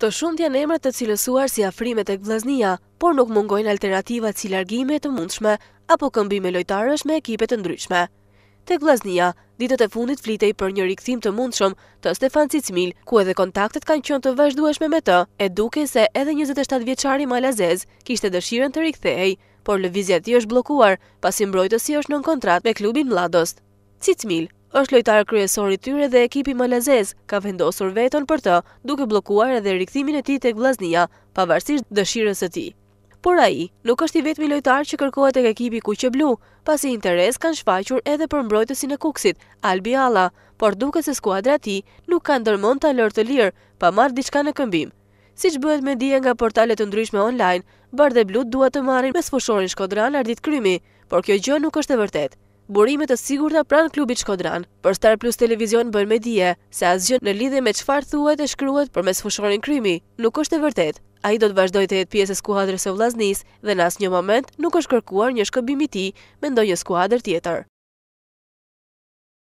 Të shumë janë emrat të cilësuar si afrimet e këvlasnia, por nuk mungojnë alternativat si largime të mundshme, apo këmbime lojtarësh me ekipet të ndryshme. Të këvlasnia, ditët e fundit flitej për një rikëthim të mundshëm të Stefan Cicmil, ku edhe kontaktet kanë qënë të vazhdueshme me të, e duke se edhe 27 vjeqari Malazez kishte dëshiren të rikëthej, por lëvizja ti është blokuar, pasi brojtës i është në kontrat me klubin Mladost. Cicmil, është lojtarë i tyre dhe ekipi Malazez ka vendosur veton për të duke blokuar edhe rikëthimin e ti të glaznia, pavarësisht dëshirës e ti. Por a i nuk është i vetmi lojtarë që kërkohet e ekipi që blu, pasi interes kanë shfaqur edhe për mbrojtësin e kuksit, Albi Alla, por duke se skuadra ti nuk kanë dërmon të alër të lirë, pa marrë diçka në këmbim. Si që bëhet me dje nga portalet të ndryshme online, Bardhe blu duat të marrin me sfushorin shkodran ardit krymi, por kjo gjë nuk është e vërtetë burimet të sigur të pranë klubit Shkodran. Për Star Plus Televizion bërë me dje, se asgjën në lidhje me qëfar thuet e shkryet për mes fushorin krymi, nuk është e vërtet. A i do të vazhdoj të jetë pjesë e skuadrës e vlaznis dhe në asë një moment nuk është kërkuar një shkëbimi ti me ndonjë skuadrë tjetër.